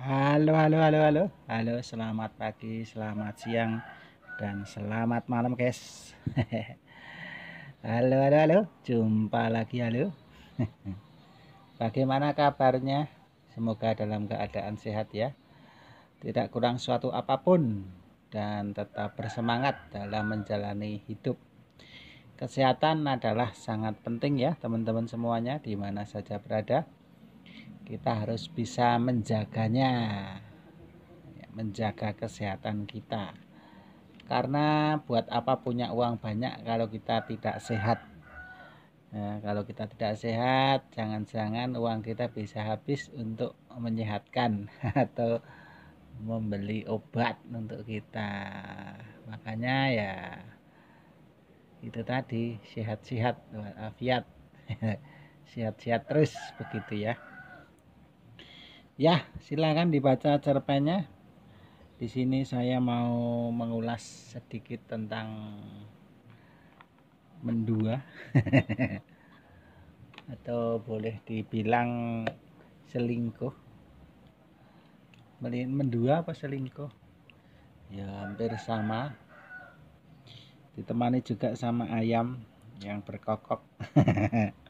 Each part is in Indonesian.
Halo, halo, halo, halo. Halo, selamat pagi, selamat siang, dan selamat malam, guys. halo, halo, halo. Jumpa lagi, halo. Bagaimana kabarnya? Semoga dalam keadaan sehat ya. Tidak kurang suatu apapun dan tetap bersemangat dalam menjalani hidup. Kesehatan adalah sangat penting ya, teman-teman semuanya di mana saja berada kita harus bisa menjaganya ya, menjaga kesehatan kita karena buat apa punya uang banyak kalau kita tidak sehat nah, kalau kita tidak sehat jangan-jangan uang kita bisa habis untuk menyehatkan atau membeli obat untuk kita makanya ya itu tadi sehat-sehat afiat sehat-sehat terus begitu ya Ya, silakan dibaca cerpennya. Di sini saya mau mengulas sedikit tentang mendua atau boleh dibilang selingkuh. Mendua apa selingkuh? Ya, hampir sama. Ditemani juga sama ayam yang berkokok.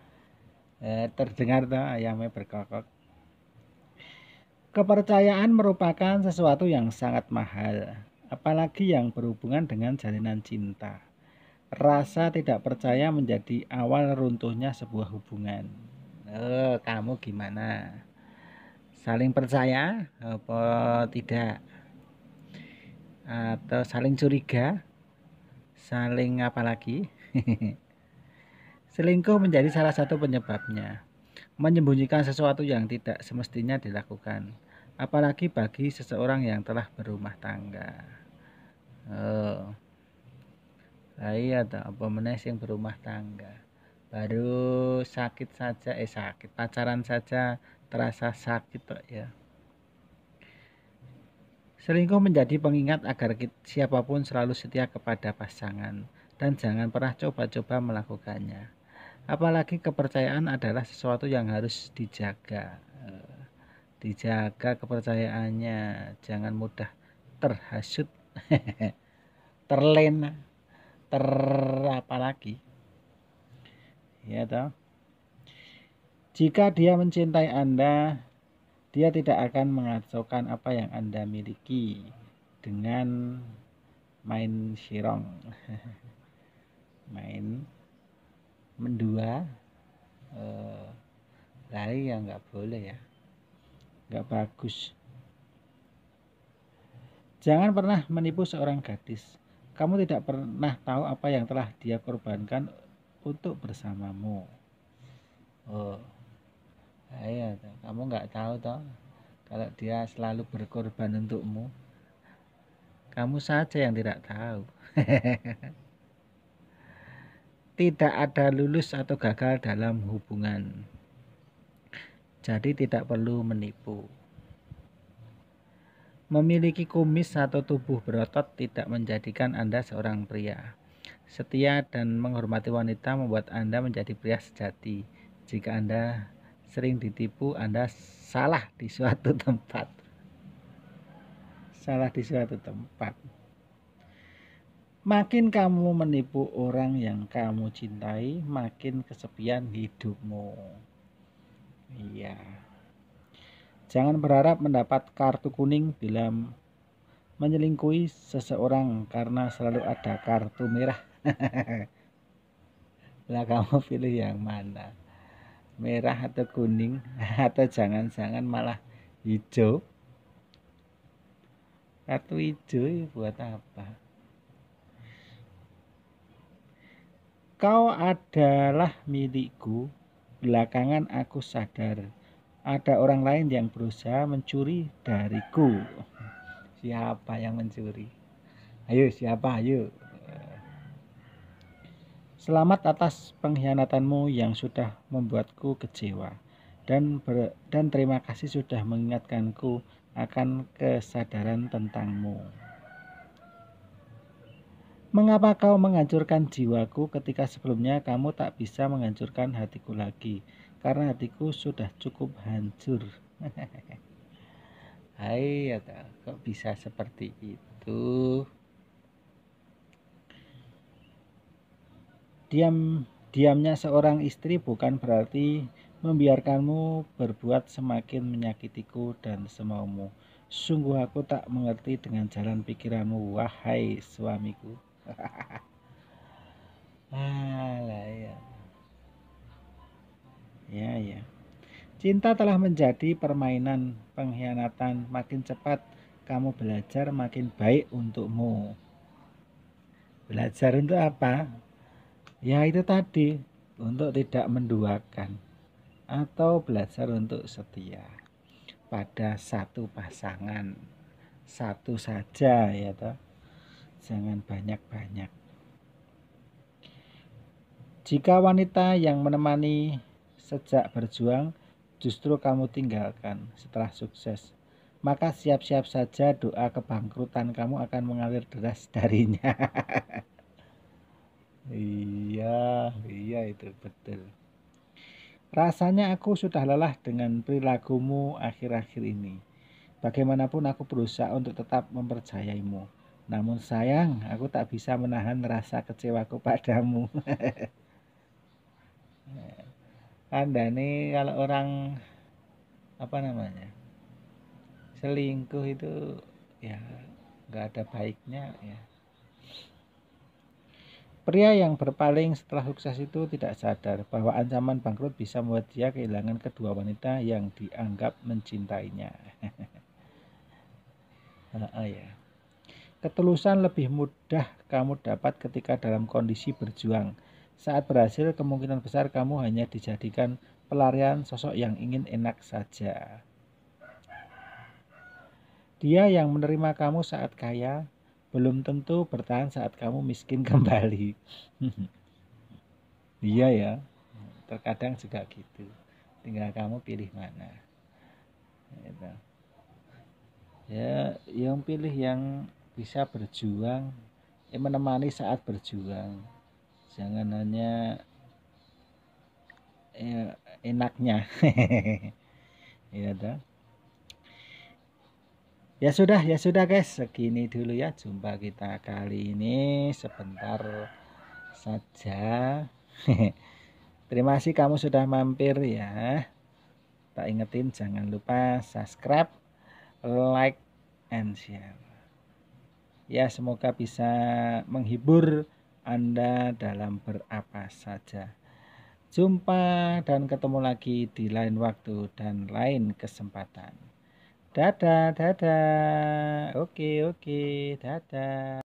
Eh, terdengar tuh ayamnya berkokok Kepercayaan merupakan sesuatu yang sangat mahal, apalagi yang berhubungan dengan jalinan cinta. Rasa tidak percaya menjadi awal runtuhnya sebuah hubungan. Oh, kamu gimana? Saling percaya apa tidak? Atau saling curiga? Saling apa lagi? Selingkuh menjadi salah satu penyebabnya menyembunyikan sesuatu yang tidak semestinya dilakukan, apalagi bagi seseorang yang telah berumah tangga. Oh. Eh, atau iya toh, apa berumah tangga. Baru sakit saja eh sakit, pacaran saja terasa sakit kok ya. Selingkuh menjadi pengingat agar siapapun selalu setia kepada pasangan dan jangan pernah coba-coba melakukannya apalagi kepercayaan adalah sesuatu yang harus dijaga eh, dijaga kepercayaannya jangan mudah terhasut terlena ter lagi ya toh jika dia mencintai Anda dia tidak akan mengacaukan apa yang Anda miliki dengan main sirong main mendua eh, yang yang nggak boleh ya nggak bagus jangan pernah menipu seorang gadis kamu tidak pernah tahu apa yang telah dia korbankan untuk bersamamu oh ayo kamu nggak tahu toh kalau dia selalu berkorban untukmu kamu saja yang tidak tahu tidak ada lulus atau gagal dalam hubungan. Jadi tidak perlu menipu. Memiliki kumis atau tubuh berotot tidak menjadikan Anda seorang pria. Setia dan menghormati wanita membuat Anda menjadi pria sejati. Jika Anda sering ditipu, Anda salah di suatu tempat. Salah di suatu tempat. Makin kamu menipu orang yang kamu cintai, makin kesepian hidupmu. Iya. Jangan berharap mendapat kartu kuning bila menyelingkuhi seseorang karena selalu ada kartu merah. lah kamu pilih yang mana? Merah atau kuning atau jangan-jangan malah hijau? Kartu hijau ya buat apa? Kau adalah milikku, belakangan aku sadar ada orang lain yang berusaha mencuri dariku. Siapa yang mencuri? Ayo, siapa? Ayo. Selamat atas pengkhianatanmu yang sudah membuatku kecewa dan ber, dan terima kasih sudah mengingatkanku akan kesadaran tentangmu. Mengapa kau menghancurkan jiwaku ketika sebelumnya kamu tak bisa menghancurkan hatiku lagi? Karena hatiku sudah cukup hancur. Hai, kok bisa seperti itu? Diam diamnya seorang istri bukan berarti membiarkanmu berbuat semakin menyakitiku dan semaumu. Sungguh aku tak mengerti dengan jalan pikiranmu, wahai suamiku. Alah ya. Ya ya. Cinta telah menjadi permainan pengkhianatan. Makin cepat kamu belajar, makin baik untukmu. Belajar untuk apa? Ya itu tadi, untuk tidak menduakan atau belajar untuk setia pada satu pasangan satu saja ya toh jangan banyak-banyak. Jika wanita yang menemani sejak berjuang justru kamu tinggalkan setelah sukses, maka siap-siap saja doa kebangkrutan kamu akan mengalir deras darinya. iya, iya itu betul. Rasanya aku sudah lelah dengan perilakumu akhir-akhir ini. Bagaimanapun aku berusaha untuk tetap mempercayaimu. Namun sayang, aku tak bisa menahan rasa kecewaku padamu. Anda nih kalau orang apa namanya selingkuh itu ya nggak ada baiknya ya. Pria yang berpaling setelah sukses itu tidak sadar bahwa ancaman bangkrut bisa membuat dia kehilangan kedua wanita yang dianggap mencintainya. uh, uh, ya. Ketulusan lebih mudah kamu dapat ketika dalam kondisi berjuang. Saat berhasil, kemungkinan besar kamu hanya dijadikan pelarian sosok yang ingin enak saja. Dia yang menerima kamu saat kaya, belum tentu bertahan saat kamu miskin kembali. Dia ya, terkadang juga gitu. Tinggal kamu pilih mana. Gitu. Ya, yang pilih yang bisa berjuang eh menemani saat berjuang jangan hanya eh, enaknya ya dah ya sudah ya sudah guys segini dulu ya jumpa kita kali ini sebentar saja terima kasih kamu sudah mampir ya tak ingetin jangan lupa subscribe like and share Ya, semoga bisa menghibur Anda dalam berapa saja. Jumpa dan ketemu lagi di lain waktu dan lain kesempatan. Dadah, dadah. Oke, oke, dadah.